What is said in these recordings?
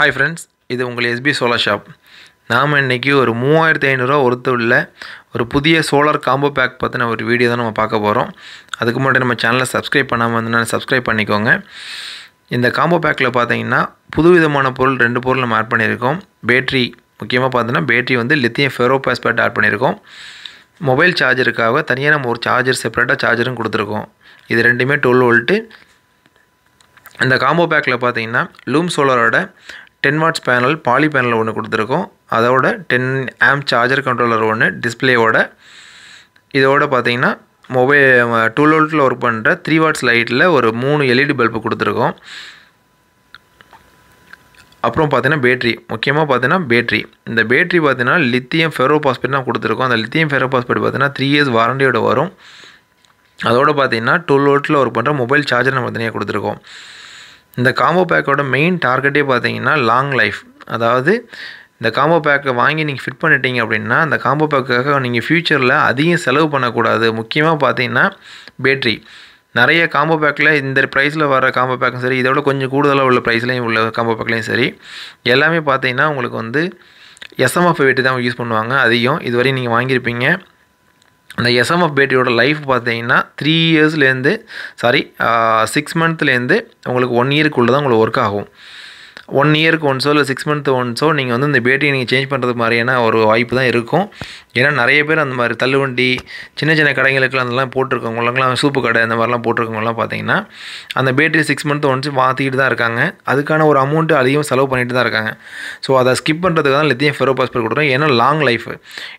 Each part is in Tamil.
ஹாய் ஃப்ரெண்ட்ஸ் இது உங்கள் எஸ்பி சோலார் ஷாப் நாம் இன்றைக்கி ஒரு மூவாயிரத்தி ஐநூறுரூவா ஒருத்தர் உள்ள ஒரு புதிய சோலார் காம்போ பேக் பற்றின ஒரு வீடியோ தான் நம்ம பார்க்க போகிறோம் அதுக்கு முன்னாடி நம்ம சேனலை சப்ஸ்கிரைப் பண்ணாமல் வந்து சப்ஸ்கிரைப் பண்ணிக்கோங்க இந்த காம்போ பேக்கில் பார்த்தீங்கன்னா புது விதமான பொருள் ரெண்டு பொருள் நம்ம ஆட் பண்ணியிருக்கோம் பேட்ரி முக்கியமாக பார்த்தோன்னா பேட்ரி வந்து லித்தியம் ஃபெரோ பேஸ்பேட் ஆட் பண்ணியிருக்கோம் மொபைல் சார்ஜருக்காக தனியாக நம்ம ஒரு சார்ஜர் செப்பரேட்டாக சார்ஜரும் கொடுத்துருக்கோம் இது ரெண்டுமே டுவெல் வோல்ட்டு இந்த காம்போ பேக்கில் பார்த்தீங்கன்னா லூம் சோலரோட ten watts panel poly panel ஒன்று கொடுத்துருக்கோம் அதோட டென் ஆம் சார்ஜர் கண்ட்ரோலர் ஒன்று டிஸ்பிளேவோட இதோட பார்த்தீங்கன்னா மொபைல் டூ வோல்ட்டில் ஒர்க் பண்ணுற த்ரீ வாட்ஸ் லைட்டில் ஒரு மூணு எல்இடி பல்பு கொடுத்துருக்கோம் அப்புறம் பார்த்தீங்கன்னா பேட்ரி முக்கியமாக பார்த்தீங்கன்னா பேட்ரி இந்த பேட்ரி பார்த்தீங்கன்னா லித்தியம் ஃபெரோ நான் கொடுத்துருக்கோம் அந்த லித்தியம் ஃபெரோ ஃபெரோபாஸ்பேட் பார்த்தீங்கன்னா த்ரீ இயர்ஸ் வாரண்டியோட வரும் அதோடு பார்த்தீங்கன்னா டூ வோல்ட்டில் ஒர்க் பண்ணுற மொபைல் சார்ஜர் நம்ம தனியாக கொடுத்துருக்கோம் இந்த காம்போ பேக்கோட மெயின் டார்கெட்டே பார்த்தீங்கன்னா லாங் லைஃப் அதாவது இந்த காம்போ பேக்கை வாங்கி நீங்கள் ஃபிட் பண்ணிட்டீங்க அப்படின்னா அந்த காம்போ பேக்காக நீங்கள் ஃப்யூச்சரில் அதிகம் செலவு பண்ணக்கூடாது முக்கியமாக பார்த்தீங்கன்னா பேட்ரி நிறைய காம்போ பேக்கில் இந்த ப்ரைஸில் வர காம்போ பேக்கும் சரி இதோட கொஞ்சம் கூடுதலாக உள்ள ப்ரைஸ்லேயும் உள்ள காம்போ பேக்லையும் சரி எல்லாமே பார்த்தீங்கன்னா உங்களுக்கு வந்து எஸ்எம்எஃப் வெட்டி தான் யூஸ் பண்ணுவாங்க அதிகம் இதுவரையும் நீங்கள் வாங்கியிருப்பீங்க அந்த எஸ்எம்எஃப் பேட்டியோட லைஃப் பார்த்தீங்கன்னா த்ரீ இயர்ஸ்லேருந்து சாரி சிக்ஸ் மந்த்லேருந்து உங்களுக்கு ஒன் இயருக்குள்ளே தான் உங்களுக்கு ஒர்க் ஆகும் ஒன் இயருக்கு ஒன்ஸோ இல்லை சிக்ஸ் மந்த் ஒன்ஸோ நீங்கள் வந்து இந்த பேட்டியை நீங்கள் சேஞ்ச் பண்ணுறது மாதிரியான ஒரு வாய்ப்பு தான் இருக்கும் ஏன்னா நிறைய பேர் அந்த மாதிரி தள்ளுவண்டி சின்ன சின்ன கடைகளுக்குலாம் அதெல்லாம் போட்டிருக்கவங்களுக்குலாம் சூப்பு கடை அந்த மாதிரிலாம் போட்டிருக்கவங்களாம் பார்த்தீங்கன்னா அந்த பேட்டரி சிக்ஸ் மந்த் ஒன்ஸ் மாற்றிக்கிட்டு தான் இருக்காங்க அதுக்கான ஒரு அமௌண்ட்டு அதிகம் செலவு பண்ணிட்டு தான் இருக்காங்க ஸோ அதை ஸ்கிப் பண்ணுறதுக்கு தான் லித்தியம் ஃபெரோ பாஸ்பர் கொடுக்குறோம் ஏன்னா லாங் லைஃப்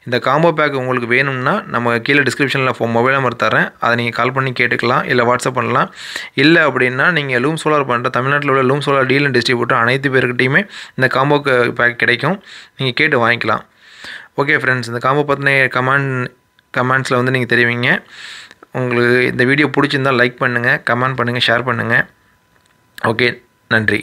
இந்த காம்போ பேக் உங்களுக்கு வேணும்னா நம்ம கீழே டிஸ்கிரிப்ஷனில் ஃபோ மொபைல் நம்பர் தரேன் அதை நீங்கள் கால் பண்ணி கேட்டுக்கலாம் இல்லை வாட்ஸ்அப் பண்ணலாம் இல்லை அப்படின்னா நீங்கள் லூம் சோலார் பண்ணுற தமிழ்நாட்டில் உள்ள லூம் சோலார் டீலர் டிஸ்ட்ரிபியூட்டர் அனைத்து பேருக்கிட்டையுமே இந்த காம்போ பேக் கிடைக்கும் நீங்கள் கேட்டு வாங்கிக்கலாம் ஓகே ஃப்ரெண்ட்ஸ் இந்த காம்போ பற்றின கமெண்ட் கமெண்ட்ஸில் வந்து நீங்கள் தெரிவிங்க உங்களுக்கு இந்த வீடியோ பிடிச்சிருந்தால் லைக் பண்ணுங்கள் கமெண்ட் பண்ணுங்கள் ஷேர் பண்ணுங்கள் ஓகே நன்றி